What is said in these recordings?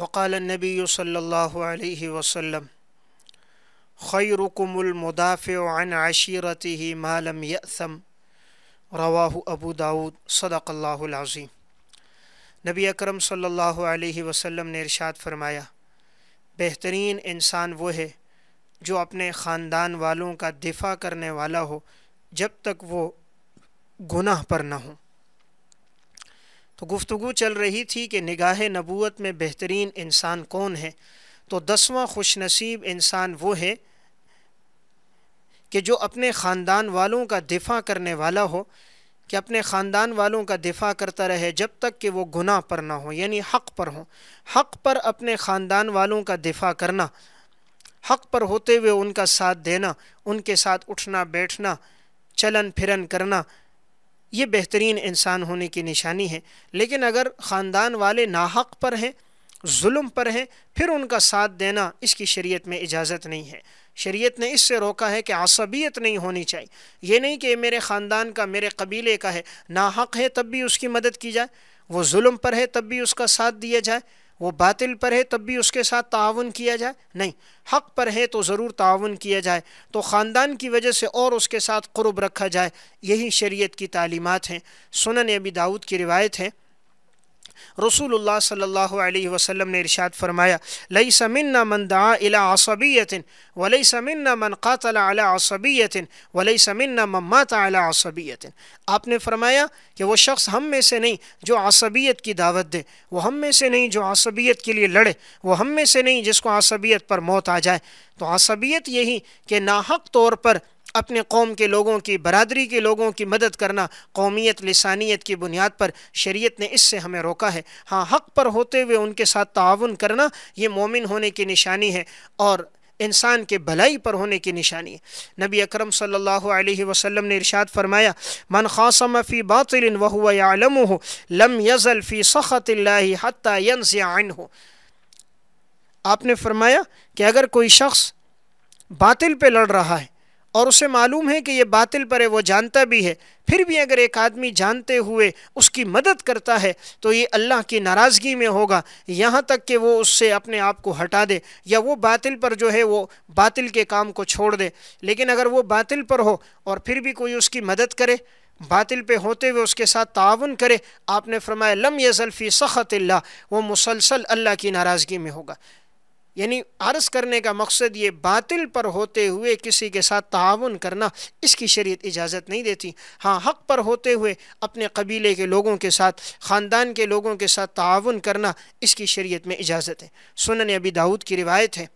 वक़ाल नबी सल्ला वसम ख़ैरकमलमदाफ़ान आशीरत ही मालम यसम रवाह अबू दाऊद सदाक़ल्लाज़ीम नबी अकरम सल्लल्लाहु अलैहि वसल्लम ने इरशाद फरमाया बेहतरीन इंसान वो है जो अपने ख़ानदान वालों का दिफा करने वाला हो जब तक वो गुनाह पर ना हो तो गुफ्तु चल रही थी कि निगाह नबूत में बेहतरीन इंसान कौन है तो दसवां खुश नसीब इंसान वो है कि जो अपने ख़ानदान वालों का दिफा करने वाला हो कि अपने ख़ानदान वालों का दिफा करता रहे जब तक कि वो गुनाह पर ना हो यानी हक़ पर हो हक़ पर अपने ख़ानदान वालों का दिफा करना हक़ पर होते हुए उनका साथ देना उनके साथ उठना बैठना चलन फिरन करना ये बेहतरीन इंसान होने की निशानी है लेकिन अगर ख़ानदान वाले नाहक पर हैं जुल्म पर हैं फिर उनका साथ देना इसकी शरीयत में इजाज़त नहीं है शरीयत ने इससे रोका है कि असबियत नहीं होनी चाहिए ये नहीं कि मेरे ख़ानदान का मेरे कबीले का है नाहक है तब भी उसकी मदद की जाए वो जुल्म पर है तब भी उसका साथ दिया जाए वो बातिल पर है तब भी उसके साथ ताउन किया जाए नहीं हक़ पर है तो ज़रूर ताउन किया जाए तो ख़ानदान की वजह से और उसके साथ क़ुरब रखा जाए यही शरीयत की तालीमत हैं सुनन अबी दाऊद की रिवायत है रसूलुल्लाह सल्लल्लाहु अलैहि वसल्लम ने इरशाद फरमाया लई समन्ना मन दा वलई समन्ना मन क़ातल अला वलई समन्ना मन मात अला असबियतिन आपने फरमाया कि वो शख्स हम में से नहीं जो असबियत की दावत दे वो हम में से नहीं जो असबियत के लिए लड़े वो हम में से नहीं जिसको असबियत पर मौत आ जाए तो असबियत यही कि नाहक तौर पर अपने कौम के लोगों की बरदरी के लोगों की मदद करना कौमीत लसानियत की बुनियाद पर शरीत ने इससे हमें रोका है हाँ हक पर होते हुए उनके साथ ताउन करना ये मोमिन होने की निशानी है और इंसान के भलाई पर होने की निशानी है नबी अक्रम सम ने इर्शाद फरमाया मन खासम फ़ी बातिल वहम हो लम यज़ल फ़ी सख़त आन हो आपने फरमाया कि अगर कोई शख्स बातिल पर लड़ रहा है और उसे मालूम है कि ये बातिल पर है वो जानता भी है फिर भी अगर एक आदमी जानते हुए उसकी मदद करता है तो ये अल्लाह की नाराज़गी में होगा यहाँ तक कि वो उससे अपने आप को हटा दे या वो बातिल पर जो है वो बातिल के काम को छोड़ दे लेकिन अगर वो बातिल पर हो और फिर भी कोई उसकी मदद करे बातिल पे होते हुए उसके साथ ताउन करे आपने फरमाया लम यज़लफ़ी सख़त वो मुसलसल अल्लाह की नाराज़गी में होगा यानी अर्ज करने का मकसद ये बातिल पर होते हुए किसी के साथ ताउन करना इसकी शरीयत इजाज़त नहीं देती हाँ हक़ पर होते हुए अपने कबीले के लोगों के साथ ख़ानदान के लोगों के साथ ताउन करना इसकी शरीयत में इजाज़त है सुनने अबी दाऊद की रिवायत है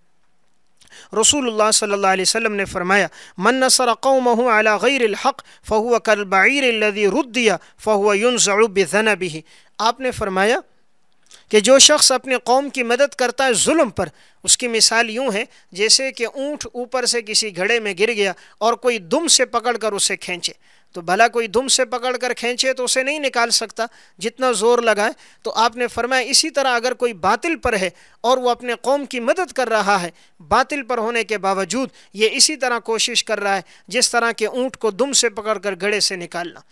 रसूल सल्लाम ने फरमाया मन नसर कौमहु अला गैरिल हक़ फ़हुआ कल बाईर लदी रुद्दिया फ़हुआ युन ज़रुब ज़नबिही आपने फरमाया कि जो शख्स अपने कौम की मदद करता है जुल्म पर उसकी मिसाल यूँ है जैसे कि ऊँट ऊपर से किसी घड़े में गिर गया और कोई दुम से पकड़ कर उसे खींचे तो भला कोई दुम से पकड़ कर खींचे तो उसे नहीं निकाल सकता जितना ज़ोर लगाए तो आपने फरमाया इसी तरह अगर कोई बातिल पर है और वो अपने कौम की मदद कर रहा है बातिल पर होने के बावजूद ये इसी तरह कोशिश कर रहा है जिस तरह के ऊँट को दुम से पकड़ कर गड़े से निकालना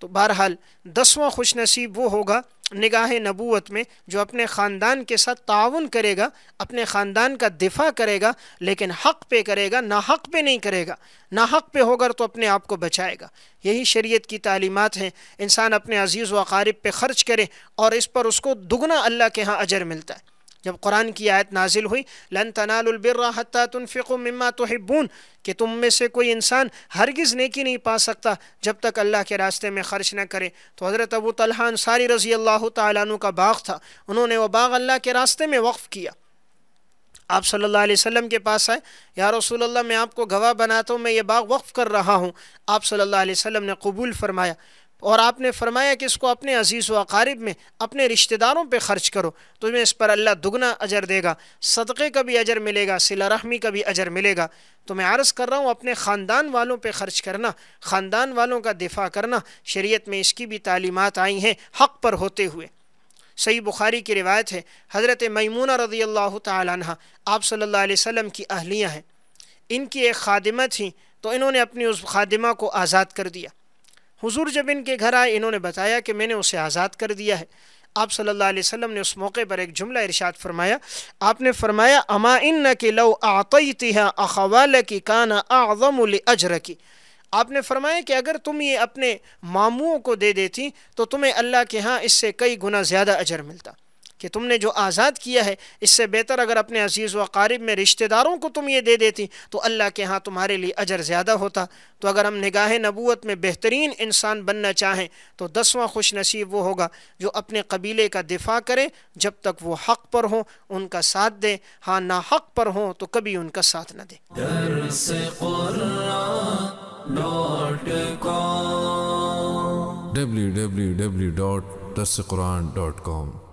तो बहरहाल दसवां खुशनसीब वो होगा निगाह नबूत में जो अपने ख़ानदान के साथ ताउन करेगा अपने ख़ानदान का दिफा करेगा लेकिन हक़ पे करेगा ना हक़ पे नहीं करेगा ना हक़ पे होगा तो अपने आप को बचाएगा यही शरीयत की तालीमत हैं इंसान अपने अजीज़ व अकारब पे ख़र्च करे और इस पर उसको दुगना अल्लाह के यहाँ अजर मिलता है जब कुरान की आयत नाजिल हुई लन तनालबिर हत्तुनफ़िक मम्मा तोहब्बून कि तुम में से कोई इंसान हरगिज़ नेकी नहीं पा सकता जब तक अल्लाह के रास्ते में ख़र्च न करे तो हज़रत अबू तलहान सारी रज़ी अल्लाह तु का बाग था उन्होंने वह बाग अल्लाह के रास्ते में वक्फ़ किया आप सल्लल्लाहु अलैहि वसल्लम के पास आए या रसूल अल्लाह मैं आपको गवाह बनाता हूँ मैं ये बाग वक्फ़ कर रहा हूँ आप सल्लल्लाहु अलैहि वसल्लम ने कबूल फरमाया और आपने फरमाया कि इसको अपने अजीज़ व अकारीब में अपने रिश्तेदारों पे ख़र्च करो तो तुम्हें इस पर अल्लाह दुगना अजर देगा सदक़े का भी अजर मिलेगा सिला रहमी का भी अजर मिलेगा तो मैं आरज़ कर रहा हूँ अपने ख़ानदान वालों पे ख़र्च करना ख़ानदान वालों का दिफा करना शरीयत में इसकी भी तालीमत आई हैं हक़ पर होते हुए सही बुखारी की रिवायत है हज़रत ममूना रज़ी अल्लाह तह आप सल्ला वम की अहलियाँ हैं इनकी एक खादिमा थी तो इन्होंने अपनी उस खादिमा को आज़ाद कर दिया हुजूर जब इनके घर आए इन्होंने बताया कि मैंने उसे आज़ाद कर दिया है आप सल्लल्लाहु अलैहि वसल्लम ने उस मौके पर एक जुमला इरशाद फरमाया आपने फरमाया अमा इन के लो आती है अखवाल की काना आज़म अजर की आपने फरमाया कि अगर तुम ये अपने मामुओं को दे देती तो तुम्हें अल्लाह के यहाँ इससे कई गुना ज़्यादा अजर मिलता कि तुमने जो आज़ाद किया है इससे बेहतर अगर अपने अजीज़ व क़ारिब में रिश्तेदारों को तुम ये दे देती तो अल्लाह के यहाँ तुम्हारे लिए अजर ज़्यादा होता तो अगर हम निगाह नबूत में बेहतरीन इंसान बनना चाहें तो दसवां खुश नसीब वो होगा जो अपने कबीले का दिफा करें जब तक वो हक़ पर हों उनका साथ दें हाँ ना हक़ पर हों तो कभी उनका साथ न डॉट www.dasquran.com